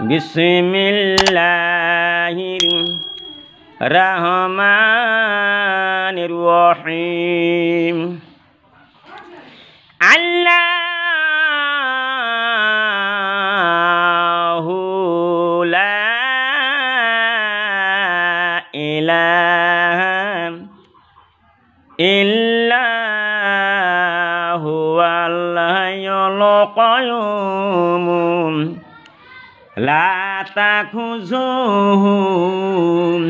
بسم الله الرحمن الرحيم الله লাতা খুজুহুম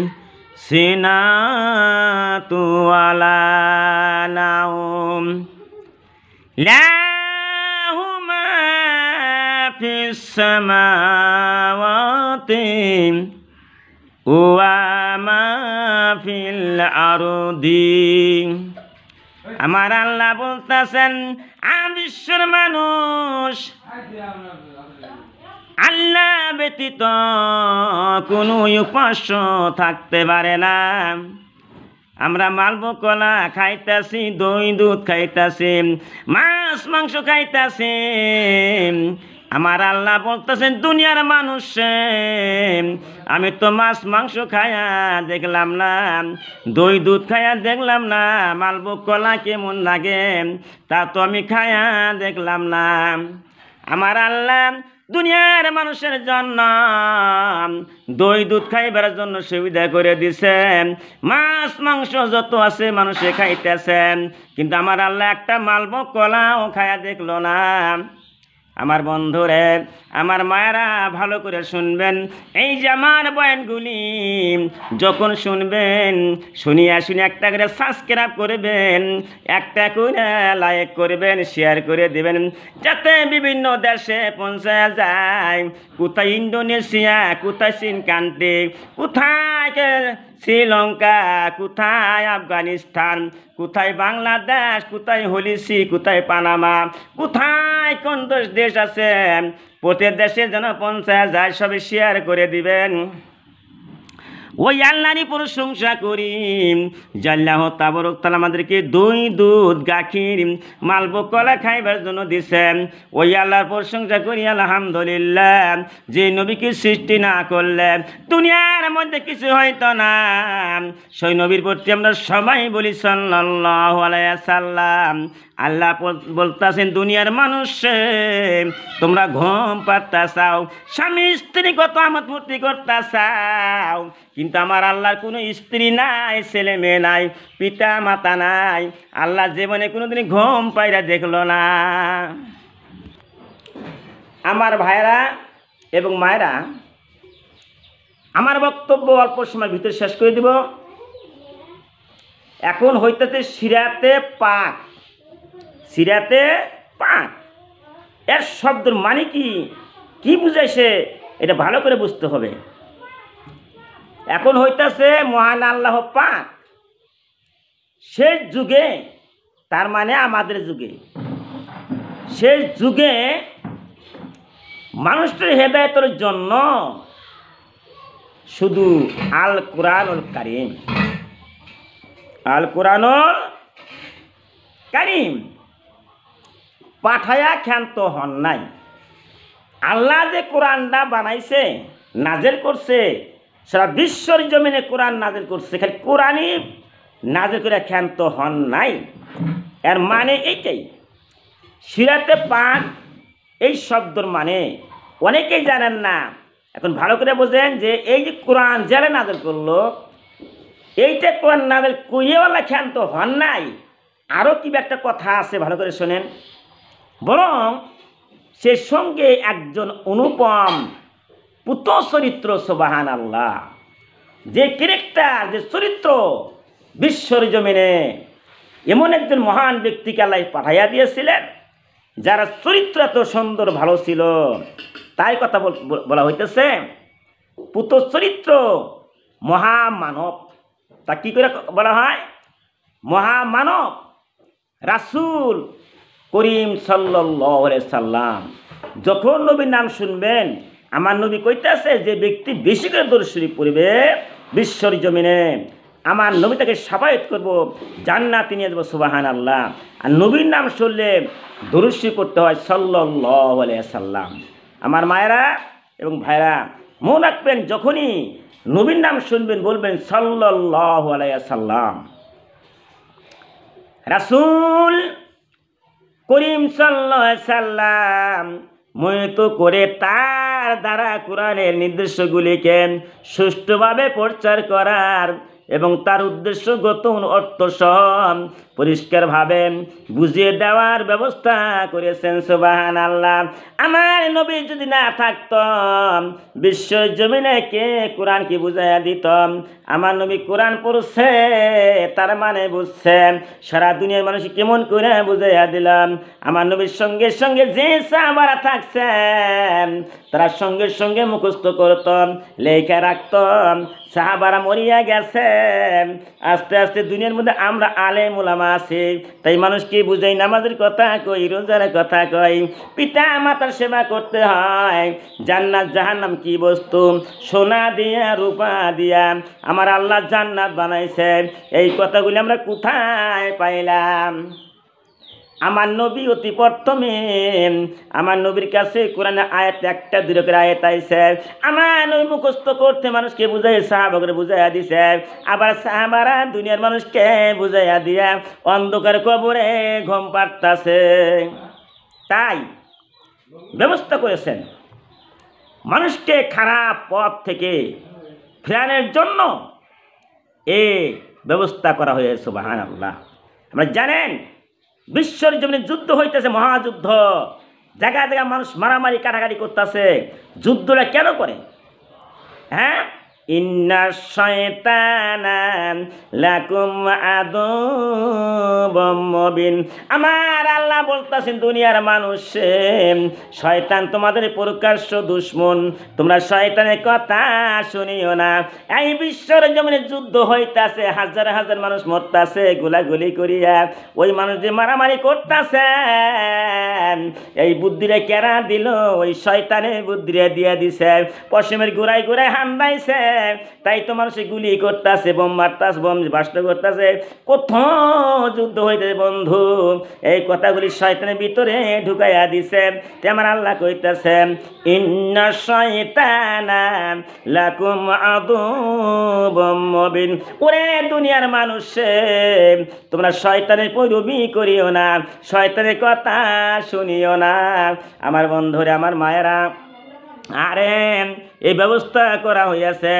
সিনা আলা নাউম লাহুমা ফিস সামাওয়াতি ওয়া মা ফিল আরদি আমার আল্লাহ বলতাছেন আমি বিশ্বের মানুষ আল্লাহ ব্যতীত কোনো উপাস্য থাকতে পারে না আমরা মালব কলা খাইতাছি দই দুধ খাইতাছি মাছ মাংস খাইতাছি আমার আল্লাহ বলতেছেন দুনিয়ার মানুষ আমি তো মাছ মাংস খায়া দেখলাম না দই দুধ খায়া দেখলাম না মালব কলা কেমন লাগে তা তো আমি খায়া দেখলাম না আমার আল্লাহ দুনিয়ার মানুষের জন্য দই দুধ খাইবার জন্য সুবিধা করে দিছেন মাছ মাংস যত আছে মানুষে খাইতেছেন কিন্তু আমার আল্লাহ একটা মালব কলাও খায়া দেখলো না আমার বন্ধুরে আমার মায়েরা ভালো করে শুনবেন এই যে আমার বয়ানগুলি যখন শুনবেন শুনিয়া শুনিয়া একটা করে সাবস্ক্রাইব করবেন একটা করে লাইক করবেন শেয়ার করে দেবেন যাতে বিভিন্ন দেশে পৌঁছে যায় কোথায় ইন্দোনেশিয়া কোথায় চীন কান্ট্রি কোথায় কে শ্রীলঙ্কা কোথায় আফগানিস্তান কোথায় বাংলাদেশ কোথায় হলিসি কোথায় পানামা কোথায় কোন দেশ আছে প্রতি দেশে যেন পঞ্চাশ হাজার সবে শেয়ার করে দিবেন ওই আল্লাহরই প্রশংসা করি জাল্লাহ তাবরক তালা আমাদেরকে দই দুধ গাখির মালব কলা খাইবার জন্য দিছেন ওই আল্লাহর প্রশংসা করি আলহামদুলিল্লাহ যে নবীকে সৃষ্টি না করলে দুনিয়ার মধ্যে কিছু হয়তো না সেই নবীর প্রতি আমরা সবাই বলি সাল্লাহ আলাইসাল্লাম আল্লাহ বলতেছেন দুনিয়ার মানুষ তোমরা ঘুম পাতা চাও স্বামী স্ত্রী কত আমত মূর্তি করতা চাও কিন্তু আমার আল্লাহর কোনো স্ত্রী নাই ছেলে মেয়ে নাই পিতা মাতা নাই আল্লাহ জীবনে দিন ঘুম পাইরা দেখলো না আমার ভাইরা এবং মায়েরা আমার বক্তব্য অল্প সময়ের ভিতরে শেষ করে দিব এখন হইতেছে সিরাতে পাক সিরাতে পাঁচ এর শব্দ মানে কি কি বুঝাইছে এটা ভালো করে বুঝতে হবে এখন হইতেছে মহান আল্লাহ পাঁচ শেষ যুগে তার মানে আমাদের যুগে শেষ যুগে মানুষটির হেদায়তের জন্য শুধু আল কোরআনুল কারিম আল কোরআনুল কারিম পাঠায়া ক্ষান্ত হন নাই আল্লাহ যে কোরআনটা বানাইছে নাজের করছে সারা বিশ্বর জমিনে কোরআন নাজের করছে খালি কোরআনই নাজের করে ক্ষান্ত হন নাই এর মানে এইটাই সিরাতে পান এই শব্দর মানে অনেকেই জানেন না এখন ভালো করে বোঝেন যে এই যে কোরআন জেলে নাজের করলো এইটা কোরআন নাজের কুইয়েওয়ালা ক্ষান্ত হন নাই আরও কি একটা কথা আছে ভালো করে শোনেন বরং সে সঙ্গে একজন অনুপম পুত চরিত্র সোবাহান আল্লাহ যে ক্যারেক্টার যে চরিত্র বিশ্বর জমিনে এমন একজন মহান ব্যক্তিকে আল্লাহ পাঠাইয়া দিয়েছিলেন যারা চরিত্র এত সুন্দর ভালো ছিল তাই কথা বলা হইতেছে পুত চরিত্র মহামানব তা কী করে বলা হয় মহামানব রাসুল করিম সাল্লাহ সাল্লাম যখন নবীর নাম শুনবেন আমার নবী কইতেছে যে ব্যক্তি বেশি করে দর্শরী পড়বে বিশ্বর জমিনে আমার নবী তাকে সাবায়ত করবো জান্নাতি নিয়ে যাবো সুবাহান আল্লাহ আর নবীর নাম শুনলে দরুসি করতে হয় সাল্লাহ সাল্লাম আমার মায়েরা এবং ভাইরা মনে রাখবেন যখনই নবীর নাম শুনবেন বলবেন সাল্লাহ সাল্লাম রাসুল করিম সাল্লাম মহিত করে তার দ্বারা কোরআনের নির্দেশগুলিকে সুষ্ঠুভাবে প্রচার করার এবং তার উদ্দেশ্যগত অর্থ সহ পরিষ্কারভাবে বুঝিয়ে দেওয়ার ব্যবস্থা করেছেন সুবাহান আল্লাহ আমার নবী যদি না থাকত বিশ্ব জমিনে কে কোরআন কি বুঝাইয়া দিত আমার নবী কোরআন পড়ছে তার মানে বুঝছে সারা দুনিয়ার মানুষ কেমন করে বুঝাইয়া দিলাম আমার নবীর সঙ্গে সঙ্গে যে সাহারা থাকছেন তারা সঙ্গে সঙ্গে মুখস্থ করত লেখা রাখত সাহাবারা মরিয়া গেছে আস্তে আস্তে দুনিয়ার মধ্যে আমরা আলে মোলামা আছে তাই কি বুঝাই নামাজের কথা কই রোজার কথা কই পিতা মাতার সেবা করতে হয় জান্নাত জাহান্নাম কি বস্তু সোনা দিয়া রূপা দিয়া আমার আল্লাহ জান্নাত বানাইছে এই কথাগুলি আমরা কোথায় পাইলাম আমার নবী অতি প্রথমে আমার নবীর কাছে কোরআনে আয়াত একটা দুরকের আয়াত আইসে আমার নবী মুখস্থ করতে মানুষকে বুঝাই সাহাবকের বুঝাইয়া দিছে আবার সাহাবারা দুনিয়ার মানুষকে বুঝাইয়া দিয়া অন্ধকার কবরে ঘুম পাড়তাছে তাই ব্যবস্থা করেছেন মানুষকে খারাপ পথ থেকে ফেরানোর জন্য এ ব্যবস্থা করা হয়েছে বাহান আমরা জানেন বিশ্বর জমিনে যুদ্ধ হইতেছে মহাযুদ্ধ জায়গায় জায়গায় মানুষ মারামারি কাটাকাটি করতেছে যুদ্ধটা কেন করে হ্যাঁ লাকুম আমার আল্লাহ বলতেছেন দুনিয়ার মানুষ শয়তান তোমাদের প্রকাশ্য দুশ্মন তোমরা শয়তানের কথা শুনিও না এই বিশ্বর জমিনে যুদ্ধ হইতাছে হাজার হাজার মানুষ মরতাছে গুলাগুলি করিয়া ওই মানুষ যে মারামারি করতেছে এই বুদ্ধিরে কেরা দিল ওই শয়তানের বুদ্ধিরে দিয়া দিছে পশ্চিমের ঘুরায় ঘুরায় হান্দাইছে তাই তো মানুষে গুলি করতেছে বোম মারতাস বোম বাস্ট করতেছে কোথাও যুদ্ধ হইতে বন্ধু এই কথাগুলি শয়তানের ভিতরে ঢুকাইয়া দিছে তেমন আল্লাহ কইতেছে ইন্ন শয়তানা লাকুম আদু ওরে দুনিয়ার মানুষে তোমরা শয়তানের পৈরবি করিও না শয়তানের কথা শুনিও না আমার বন্ধুরে আমার মায়েরা আরে এই ব্যবস্থা করা হইয়াছে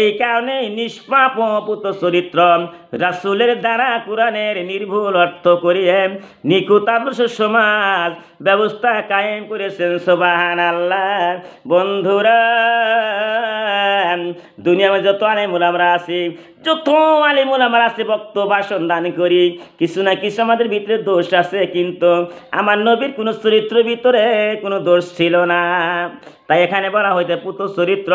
এই কারণে নিষ্পাপ পুত চরিত্র রাসুলের দ্বারা কোরআনের নির্ভুল অর্থ করিয়ে নিকুত আদর্শ সমাজ ব্যবস্থা কায়েম করেছেন সোবাহান আল্লাহ বন্ধুরা দুনিয়া যত আলিমুল আমরা আছি যত আলিমুল আমরা আছে বক্ত বাসন দান করি কিছু না কিছু আমাদের ভিতরে দোষ আছে কিন্তু আমার নবীর কোনো চরিত্র ভিতরে কোনো দোষ ছিল না তাই এখানে বলা হয়েছে পুত চরিত্র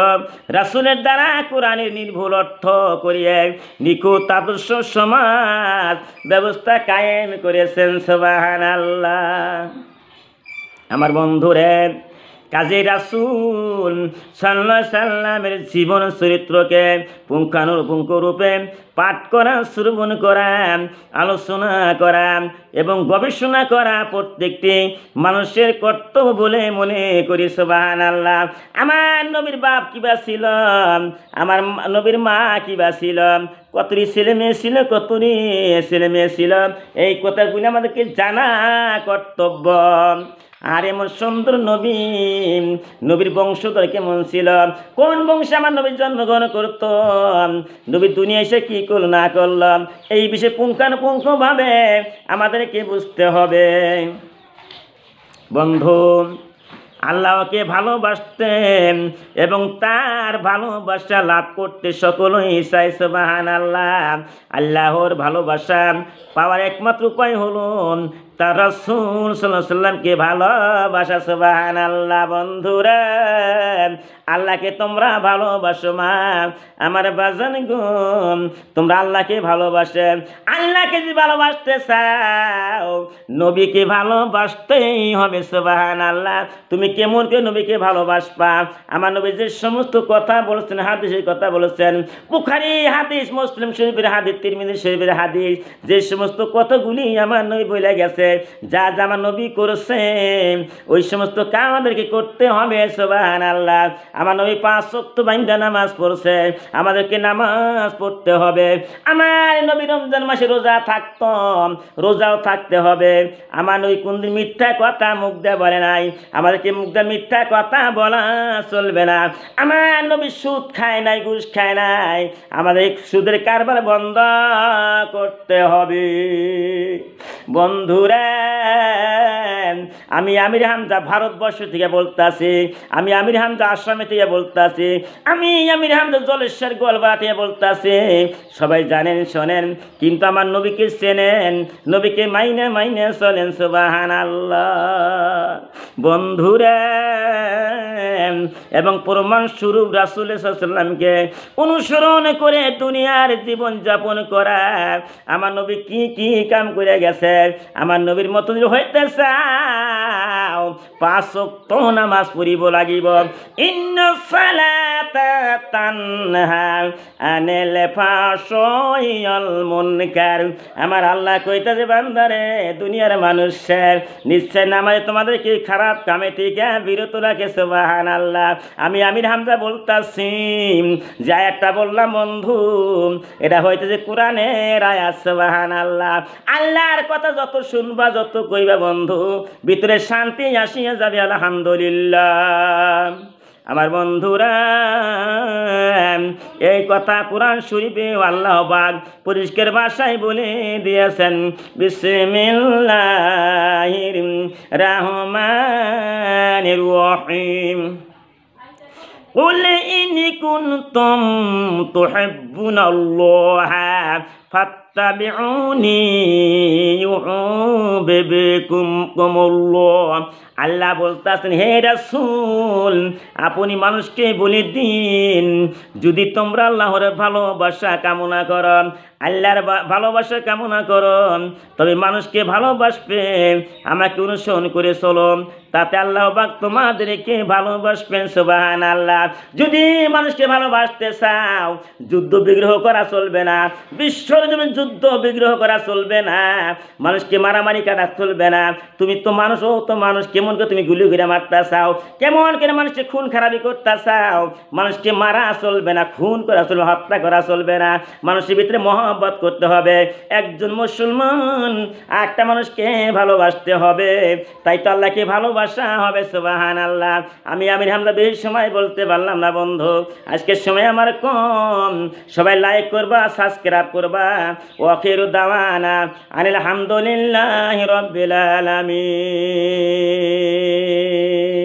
রাসুলের দ্বারা কোরআনের নির্ভুল অর্থ করিয়ে নিকুত আদর্শ সমাজ ব্যবস্থা কায়েম করেছেন সবাহান আল্লাহ আমার বন্ধুরের কাজে রাসুল সাল্লা সাল্লামের জীবন চরিত্রকে পুঙ্খানুপুঙ্খ রূপে পাঠ করা শ্রবণ করা আলোচনা করা এবং গবেষণা করা প্রত্যেকটি মানুষের কর্তব্য বলে মনে করি সোবাহান আল্লাহ আমার নবীর বাপ কিবা ছিল আমার নবীর মা কিবা ছিল কতরি ছেলে মেয়ে ছিল কতরি ছেলে মেয়ে ছিল এই কথাগুলি আমাদেরকে জানা কর্তব্য আর এমন সুন্দর নবী নবীর বংশ তোর কেমন ছিল কোন বংশে আমার নবীর জন্মগ্রহণ করতো নবী দুনিয়া এসে কী করল না করল এই বিষয়ে পুঙ্খানুপুঙ্খভাবে আমাদেরকে বুঝতে হবে বন্ধু আল্লাহকে ভালোবাসতেন এবং তার ভালোবাসা লাভ করতে সকলেই চাই সোবাহান আল্লাহ আল্লাহর ভালোবাসা পাওয়ার একমাত্র উপায় হল তার রসুল সাল্লামকে ভালোবাসা সুবাহান আল্লাহ বন্ধুরা আল্লাহকে তোমরা ভালোবাসো মা আমার বাজন গুম তোমরা আল্লাহকে ভালোবাসে আল্লাহকে যে ভালোবাসতে চাও নবীকে ভালোবাসতেই হবে সুবাহান আল্লাহ তুমি কেমন করে নবীকে ভালোবাসবা আমার নবী যে সমস্ত কথা বলেছেন হাদিসের কথা বলেছেন বুখারি হাদিস মুসলিম শরীফের হাদিস তিরমিদি শরীফের হাদিস যে সমস্ত কথাগুলি আমার নবী বলে গেছে যা জামা নবী করেছেন ওই সমস্ত কাজ আমাদেরকে করতে হবে সোবাহান আল্লাহ আমার নবী পাঁচ সত্য বাইন্দা নামাজ পড়ছে আমাদেরকে নামাজ পড়তে হবে আমার নবী রমজান মাসে রোজা থাকত রোজাও থাকতে হবে আমার নবী কোনদিন মিথ্যা কথা মুখ দিয়ে বলে নাই আমাদেরকে মুখ দিয়ে মিথ্যা কথা বলা চলবে না আমার নবী সুদ খায় নাই ঘুষ খায় নাই আমাদের সুদের কারবার বন্ধ করতে হবে বন্ধুরা বলেন আমি আমির হামজা ভারতবর্ষ থেকে বলতাছি আমি আমির হামজা আসামে থেকে বলতাছি আমি আমির হামজা জলেশ্বর গোয়ালবাড়া থেকে বলতেছি সবাই জানেন শোনেন কিন্তু আমার নবীকে চেনেন নবীকে মাইনে মাইনে চলেন সুবাহান বন্ধুরে বন্ধুরা এবং প্রমাণ স্বরূপ রাসুলামকে অনুসরণ করে দুনিয়ার জীবন যাপন করা আমার নবী কি কি কাম করে গেছে আমার নবীর মতন হইতে চাও পাঁচ অক্ত নামাজ পড়িব লাগিব ইন্ন সালাতা তানহা আনেল ফাশয়ল মুনকার আমার আল্লাহ কইতাছে বান্দারে দুনিয়ার মানুষের নিশ্চয় নামাজ তোমাদের কি খারাপ কামে থেকে বিরত রাখে সুবাহান আল্লাহ আমি আমির হামজা বলতাছি যা একটা বললাম বন্ধু এটা হইতেছে কোরআনের আয়াত সোবাহান আল্লাহ আল্লাহর কথা যত শুন শুনবা যত কইবা বন্ধু ভিতরে শান্তি আসিয়া যাবে আলহামদুলিল্লাহ আমার বন্ধুরা এই কথা কোরআন শরীফে আল্লাহ বাগ পরিষ্কার ভাষায় বলে দিয়েছেন বিসমিল্লাহির রহমানির قل إن كنتم تحبون الله فاتقوا আল্লাহ বলতেছেন হে রাসূল আপনি মানুষকে বলে দিন যদি তোমরা আল্লাহর ভালোবাসা কামনা করো আল্লাহর ভালোবাসা কামনা করো তবে মানুষকে ভালোবাসবে আমাকে অনুসরণ করে চলো তাতে আল্লাহ বাক তোমাদেরকে ভালোবাসবেন সোবাহান আল্লাহ যদি মানুষকে ভালোবাসতে চাও যুদ্ধ বিগ্রহ করা চলবে না বিশ্বের জন্য যুদ্ধ বিগ্রহ করা চলবে না মানুষকে মারামারি কাটা চলবে না তুমি তো মানুষ ও তো মানুষ কেমন করে তুমি গুলি ঘুরে মারতে চাও কেমন করে মানুষকে খুন খারাপি করতে চাও মানুষকে মারা চলবে না খুন করা চলবে হত্যা করা চলবে না মানুষের ভিতরে মহব্বত করতে হবে একজন মুসলমান একটা মানুষকে ভালোবাসতে হবে তাই তো আল্লাহকে ভালোবাসা হবে সুবাহান আল্লাহ আমি আমির হামদা বেশ সময় বলতে পারলাম না বন্ধু আজকের সময় আমার কম সবাই লাইক করবা সাবস্ক্রাইব করবা وخير دوانا عن الحمد لله رب العالمين